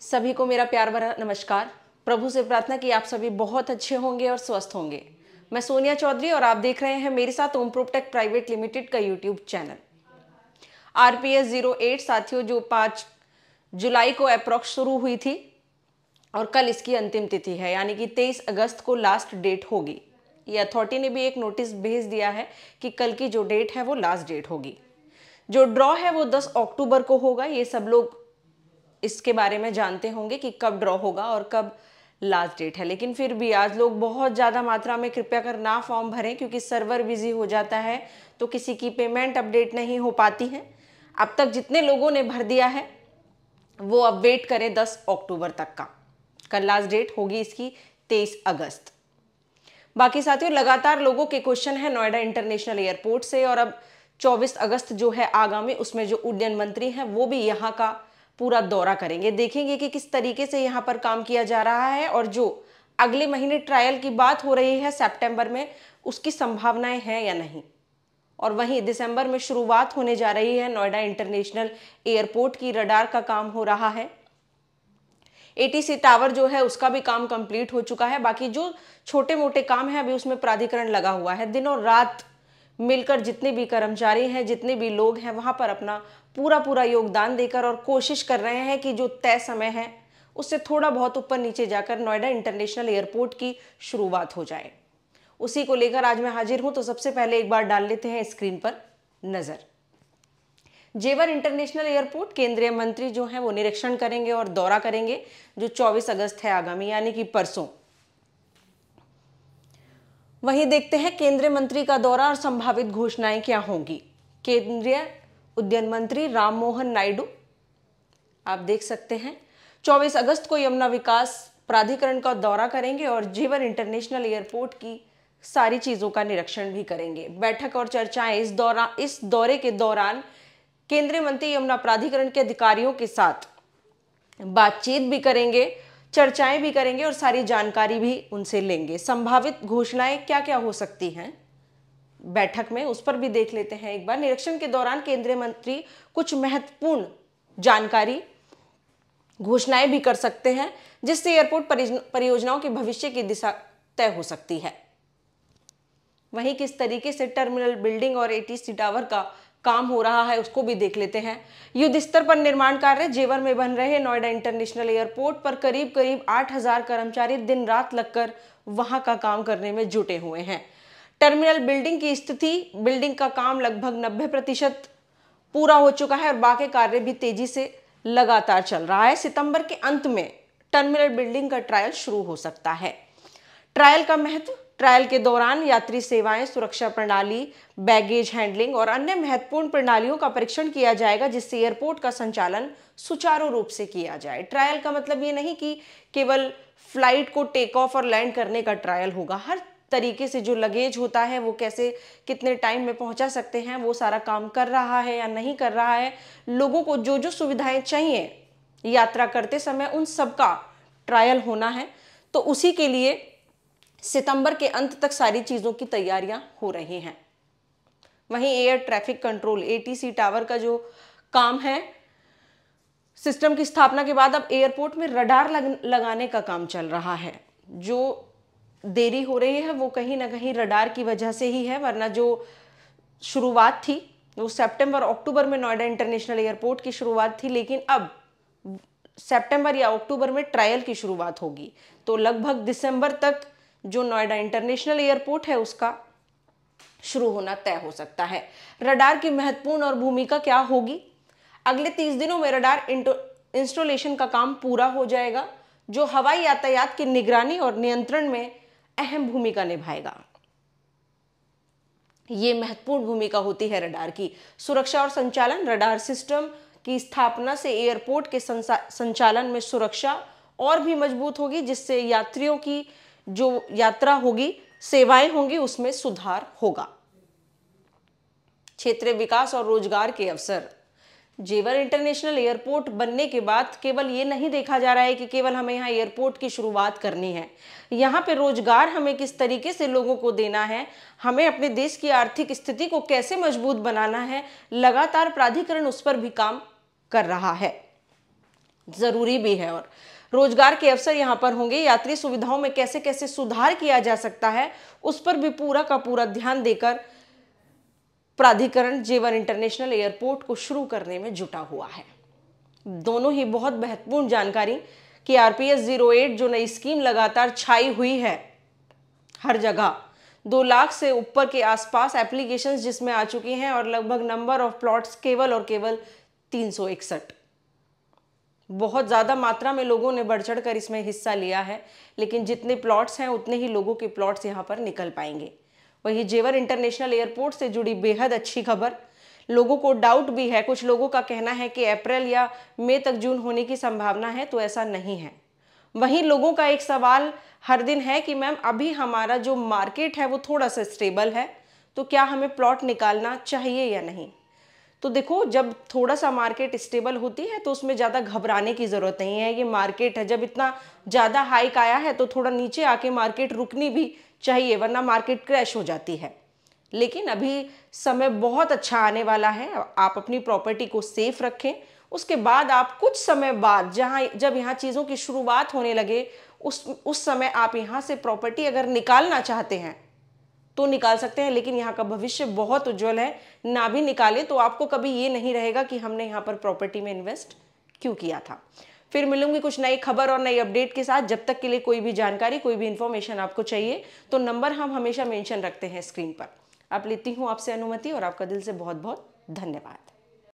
सभी को मेरा प्यार भरा नमस्कार प्रभु से प्रार्थना कि आप सभी बहुत अच्छे होंगे और स्वस्थ होंगे मैं सोनिया चौधरी और आप देख रहे हैं मेरे साथ ओम प्राइवेट लिमिटेड का YouTube channel R P S zero eight साथियों जो पाँच जुलाई को अप्रोक्स शुरू हुई थी और कल इसकी अंतिम तिथि है यानी कि तेईस अगस्त को लास्ट डेट होगी ये अथॉरिटी ने भी एक नोटिस भेज दिया है कि कल की जो डेट है वो लास्ट डेट होगी जो ड्रॉ है वो 10 अक्टूबर को होगा ये सब लोग इसके बारे में जानते होंगे कि कब ड्रॉ होगा और कब लास्ट डेट है लेकिन फिर भी आज लोग बहुत ज़्यादा मात्रा में कृपया कर ना फॉर्म भरें क्योंकि सर्वर बिजी हो जाता है तो किसी की पेमेंट अपडेट नहीं हो पाती है अब तक जितने लोगों ने भर दिया है वो अब वेट करें 10 अक्टूबर तक का कल लास्ट डेट होगी इसकी 23 अगस्त बाकी साथियों लगातार लोगों के क्वेश्चन है नोएडा इंटरनेशनल एयरपोर्ट से और अब 24 अगस्त जो है आगामी उसमें जो उड्डयन मंत्री हैं वो भी यहाँ का पूरा दौरा करेंगे देखेंगे कि किस तरीके से यहाँ पर काम किया जा रहा है और जो अगले महीने ट्रायल की बात हो रही है सेप्टेम्बर में उसकी संभावनाएं हैं या नहीं और वहीं दिसंबर में शुरुआत होने जा रही है नोएडा इंटरनेशनल एयरपोर्ट की रडार का काम हो रहा है एटीसी टावर जो है उसका भी काम कंप्लीट हो चुका है बाकी जो छोटे मोटे काम है अभी उसमें प्राधिकरण लगा हुआ है दिन और रात मिलकर जितने भी कर्मचारी हैं जितने भी लोग हैं वहाँ पर अपना पूरा पूरा योगदान देकर और कोशिश कर रहे हैं कि जो तय समय है उससे थोड़ा बहुत ऊपर नीचे जाकर नोएडा इंटरनेशनल एयरपोर्ट की शुरुआत हो जाए उसी को लेकर आज मैं हाजिर हूं तो सबसे पहले एक बार डाल लेते हैं स्क्रीन पर नज़र जेवर इंटरनेशनल एयरपोर्ट केंद्रीय मंत्री जो हैं वो निरीक्षण करेंगे और दौरा करेंगे जो 24 अगस्त है आगामी यानी कि परसों वहीं देखते हैं केंद्रीय मंत्री का दौरा और संभावित घोषणाएं क्या होंगी केंद्रीय उद्यन मंत्री राम मोहन नायडू आप देख सकते हैं 24 अगस्त को यमुना विकास प्राधिकरण का दौरा करेंगे और जीवन इंटरनेशनल एयरपोर्ट की सारी चीजों का निरीक्षण भी करेंगे बैठक और चर्चाएं इस दौरान इस दौरे के दौरान केंद्रीय मंत्री यमुना प्राधिकरण के अधिकारियों के साथ बातचीत भी करेंगे चर्चाएं भी करेंगे और सारी जानकारी भी उनसे लेंगे संभावित घोषणाएं क्या क्या हो सकती हैं बैठक में उस पर भी देख लेते हैं एक बार निरीक्षण के दौरान केंद्रीय मंत्री कुछ महत्वपूर्ण जानकारी घोषणाएं भी कर सकते हैं जिससे एयरपोर्ट परियोजनाओं के भविष्य की दिशा तय हो सकती है वहीं किस तरीके से टर्मिनल बिल्डिंग और एटीसी टावर का काम हो रहा है उसको भी देख लेते हैं युद्ध स्तर पर निर्माण कार्य जेवर में बन रहे नोएडा इंटरनेशनल एयरपोर्ट पर करीब करीब 8000 कर्मचारी दिन रात लगकर वहां का काम करने में जुटे हुए हैं टर्मिनल बिल्डिंग की स्थिति बिल्डिंग का काम लगभग 90 प्रतिशत पूरा हो चुका है और बाकी कार्य भी तेजी से लगातार चल रहा है सितंबर के अंत में टर्मिनल बिल्डिंग का ट्रायल शुरू हो सकता है ट्रायल का महत्व ट्रायल के दौरान यात्री सेवाएं सुरक्षा प्रणाली बैगेज हैंडलिंग और अन्य महत्वपूर्ण प्रणालियों का परीक्षण किया जाएगा जिससे एयरपोर्ट का संचालन सुचारू रूप से किया जाए ट्रायल का मतलब ये नहीं कि केवल फ्लाइट को टेक ऑफ और लैंड करने का ट्रायल होगा हर तरीके से जो लगेज होता है वो कैसे कितने टाइम में पहुंचा सकते हैं वो सारा काम कर रहा है या नहीं कर रहा है लोगों को जो जो सुविधाएं चाहिए यात्रा करते समय उन सब का ट्रायल होना है तो उसी के लिए सितंबर के अंत तक सारी चीज़ों की तैयारियां हो रही हैं वहीं air traffic control ATC tower का जो काम है सिस्टम की स्थापना के बाद अब एयरपोर्ट में रडार लग, लगाने का काम चल रहा है जो देरी हो रही है वो कहीं ना कहीं रडार की वजह से ही है वरना जो शुरुआत थी वो सितंबर अक्टूबर में नोएडा इंटरनेशनल एयरपोर्ट की शुरुआत थी लेकिन अब सितंबर या अक्टूबर में ट्रायल की शुरुआत होगी तो लगभग दिसंबर तक जो नोएडा इंटरनेशनल एयरपोर्ट है उसका शुरू होना तय हो सकता है रडार की महत्वपूर्ण और भूमिका क्या होगी अगले तीस दिनों में रडार इंस्टॉलेशन का काम पूरा हो जाएगा जो हवाई यातायात की निगरानी और नियंत्रण में अहम भूमिका निभाएगा ये महत्वपूर्ण भूमिका होती है रडार की सुरक्षा और संचालन रडार सिस्टम की स्थापना से एयरपोर्ट के संचालन में सुरक्षा और भी मजबूत होगी जिससे यात्रियों की जो यात्रा होगी सेवाएं होंगी उसमें सुधार होगा क्षेत्रीय विकास और रोजगार के अवसर जेवर इंटरनेशनल एयरपोर्ट बनने के बाद केवल ये नहीं देखा जा रहा है कि केवल हमें यहाँ एयरपोर्ट की शुरुआत करनी है यहाँ पे रोजगार हमें किस तरीके से लोगों को देना है हमें अपने देश की आर्थिक स्थिति को कैसे मजबूत बनाना है लगातार प्राधिकरण उस पर भी काम कर रहा है ज़रूरी भी है और रोजगार के अवसर यहाँ पर होंगे यात्री सुविधाओं में कैसे कैसे सुधार किया जा सकता है उस पर भी पूरा का पूरा ध्यान देकर प्राधिकरण जेवर इंटरनेशनल एयरपोर्ट को शुरू करने में जुटा हुआ है दोनों ही बहुत महत्वपूर्ण जानकारी कि आरपीएस जीरो एट जो नई स्कीम लगातार छाई हुई है हर जगह दो लाख से ऊपर के आसपास एप्लीकेशंस जिसमें आ चुकी हैं और लगभग नंबर ऑफ प्लॉट्स केवल और केवल तीन सौ इकसठ बहुत ज़्यादा मात्रा में लोगों ने बढ़ चढ़ कर इसमें हिस्सा लिया है लेकिन जितने प्लॉट्स हैं उतने ही लोगों के प्लॉट्स यहाँ पर निकल पाएंगे वहीं जेवर इंटरनेशनल एयरपोर्ट से जुड़ी बेहद अच्छी खबर लोगों को डाउट भी है कुछ लोगों का कहना है कि अप्रैल या मई तक जून होने की संभावना है तो ऐसा नहीं है वहीं लोगों का एक सवाल हर दिन है कि मैम अभी हमारा जो मार्केट है वो थोड़ा सा स्टेबल है तो क्या हमें प्लॉट निकालना चाहिए या नहीं तो देखो जब थोड़ा सा मार्केट स्टेबल होती है तो उसमें ज़्यादा घबराने की ज़रूरत नहीं है ये मार्केट है जब इतना ज़्यादा हाइक आया है तो थोड़ा नीचे आके मार्केट रुकनी भी चाहिए वरना मार्केट क्रैश हो जाती है लेकिन अभी समय बहुत अच्छा आने वाला है आप अपनी प्रॉपर्टी को सेफ रखें उसके बाद आप कुछ समय बाद जहाँ जब यहाँ चीज़ों की शुरुआत होने लगे उस उस समय आप यहाँ से प्रॉपर्टी अगर निकालना चाहते हैं तो निकाल सकते हैं लेकिन यहाँ का भविष्य बहुत उज्जवल है ना भी निकाले तो आपको कभी ये नहीं रहेगा कि हमने यहाँ पर प्रॉपर्टी में इन्वेस्ट क्यों किया था फिर मिलूंगी कुछ नई खबर और नई अपडेट के साथ जब तक के लिए कोई भी जानकारी कोई भी इन्फॉर्मेशन आपको चाहिए तो नंबर हम हमेशा मेंशन रखते हैं स्क्रीन पर आप लेती हूँ आपसे अनुमति और आपका दिल से बहुत बहुत धन्यवाद